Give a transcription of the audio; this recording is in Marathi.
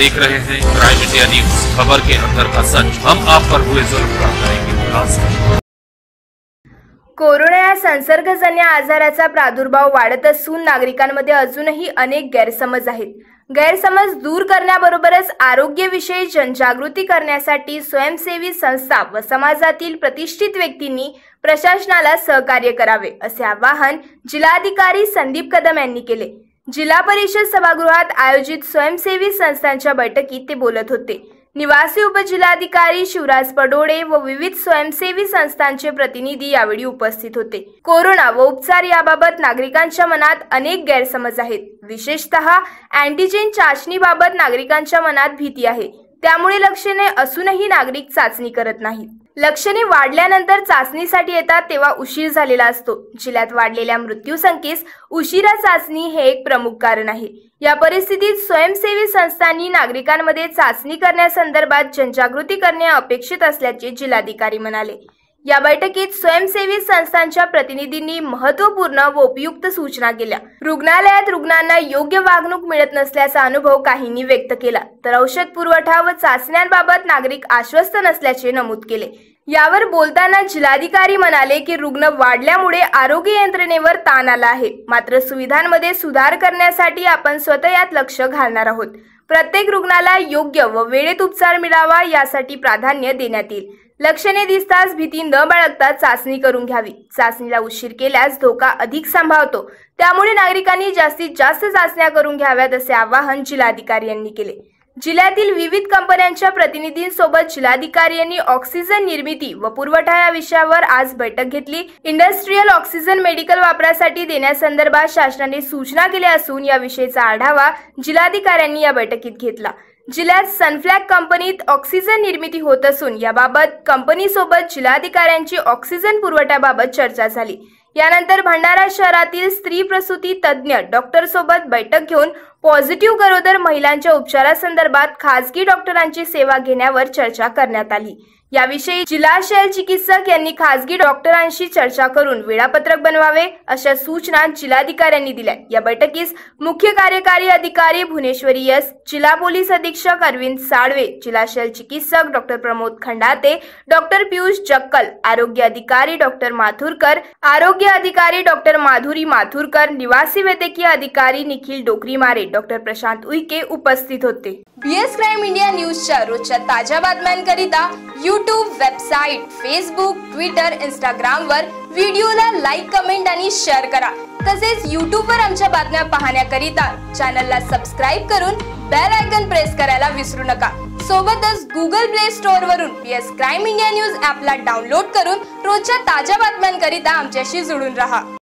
देख रहे हैं क्राइम इंडिया न्यूज खबर के अंदर का सच हम आप पर हुए जुल्म का करेंगे कोरोना या संसर्गजन्य आजाराचा प्रादुर्भाव वाढत असून नागरिकांमध्ये अजूनही अनेक गैरसमज आहेत गैरसमज दूर करण्याबरोबरच आरोग्यविषयी जनजागृती करण्यासाठी स्वयंसेवी संस्था व समाजातील प्रतिष्ठित व्यक्तींनी प्रशासनाला सहकार्य करावे असे आवाहन जिल्हाधिकारी संदीप कदम यांनी केले जिल्हा परिषद सभागृहात आयोजित स्वयंसेवी संस्थांच्या बैठकीत ते बोलत होते निवासी उपजिल्हाधिकारी शिवराज पडोळे व विविध स्वयंसेवी संस्थांचे प्रतिनिधी यावेळी उपस्थित होते कोरोना व उपचार याबाबत नागरिकांच्या मनात अनेक गैरसमज आहेत विशेषतः अँटीजेन चाचणीबाबत नागरिकांच्या मनात भीती आहे त्यामुळे लक्षणे असूनही नागरिक चाचणी करत नाहीत लक्षणे वाढल्यानंतर चाचणीसाठी येतात तेव्हा उशीर झालेला असतो जिल्ह्यात वाढलेल्या मृत्यूसंख्येस उशिरा चाचणी हे एक प्रमुख कारण आहे या परिस्थितीत स्वयंसेवी संस्थांनी नागरिकांमध्ये चाचणी करण्यासंदर्भात जनजागृती करणे अपेक्षित असल्याचे जिल्हाधिकारी म्हणाले या बैठकीत स्वयंसेवी संस्थांच्या प्रतिनिधींनी महत्वपूर्ण व उपयुक्त सूचना केल्या रुग्णालयात रुग्णांना योग्य वागणूक मिळत नसल्याचा अनुभव काहींनी व्यक्त केला तर औषध पुरवठा व चाचण्यांबाबत नागरिक आश्वस्त नसल्याचे नमूद केले यावर बोलताना जिल्हाधिकारी म्हणाले की रुग्ण वाढल्यामुळे आरोग्य यंत्रणेवर ताण आला आहे मात्र सुविधांमध्ये सुधार करण्यासाठी आपण स्वतः यात लक्ष घालणार आहोत प्रत्येक रुग्णाला योग्य व वेळेत उपचार मिळावा यासाठी प्राधान्य देण्यात येईल लक्षणे दिसताच भीती न बाळगता चाचणी करून घ्यावी चाचणीला उशीर केल्यास धोका अधिक संभावतो त्यामुळे नागरिकांनी जास्तीत जास्त चाचण्या करून घ्याव्यात असे आवाहन जिल्हाधिकारी यांनी केले जिल्ह्यातील विविध कंपन्यांच्या प्रतिनिधींसोबत जिल्हाधिकारी यांनी ऑक्सिजन निर्मिती व पुरवठा या विषयावर आज बैठक घेतली इंडस्ट्रीयल ऑक्सिजन मेडिकल वापरासाठी देण्यासंदर्भात शासनाने सूचना केल्या असून या विषयीचा आढावा जिल्हाधिकाऱ्यांनी या बैठकीत घेतला जिल्ह्यात सनफ्लॅग कंपनीत ऑक्सिजन निर्मिती होत असून याबाबत कंपनीसोबत जिल्हाधिकाऱ्यांची ऑक्सिजन पुरवठ्याबाबत चर्चा झाली यानंतर भंडारा शहरातील स्त्री प्रसूती तज्ज्ञ डॉक्टर सोबत बैठक घेऊन पॉझिटिव्ह गरोदर महिलांच्या उपचारासंदर्भात खासगी डॉक्टरांची सेवा घेण्यावर चर्चा करण्यात आली याविषयी जिल्हा शैल चिकित्सक यांनी खासगी डॉक्टरांशी चर्चा करून वेळापत्रक बनवावे अशा सूचना जिल्हाधिकाऱ्यांनी दिल्या या बैठकीस मुख्य कार्यकारी अधिकारी भुवनेश्वरी यस जिल्हा पोलीस अधीक्षक अरविंद साळवे जिल्हा शैल चिकित्सक डॉक्टर प्रमोद खंडाते डॉक्टर पियुष जक्कल आरोग्य अधिकारी डॉक्टर माथुरकर आरोग्य अधिकारी डॉक्टर माधुरी माथुरकर निवासी वैद्यकीय अधिकारी निखिल डोकरीमारे डॉक्टर प्रशांत उईके उपस्थित होते बीएस क्राईम इंडिया न्यूजच्या रोजच्या ताज्या बातम्यांकरिता you YouTube website Facebook Twitter Instagram वर व्हिडिओला लाईक कमेंट आणि शेअर करा तसेच यूट्यूब वर आमच्या बातम्या पाहण्याकरिता चॅनलला सबस्क्राईब करून बेल आयकन प्रेस करायला विसरू नका सोबतच गुगल प्ले स्टोअर वरून P S crime India news ॲपला डाउनलोड करून रोजच्या ताज्या बातम्यांकरिता आमच्याशी जुळून राहा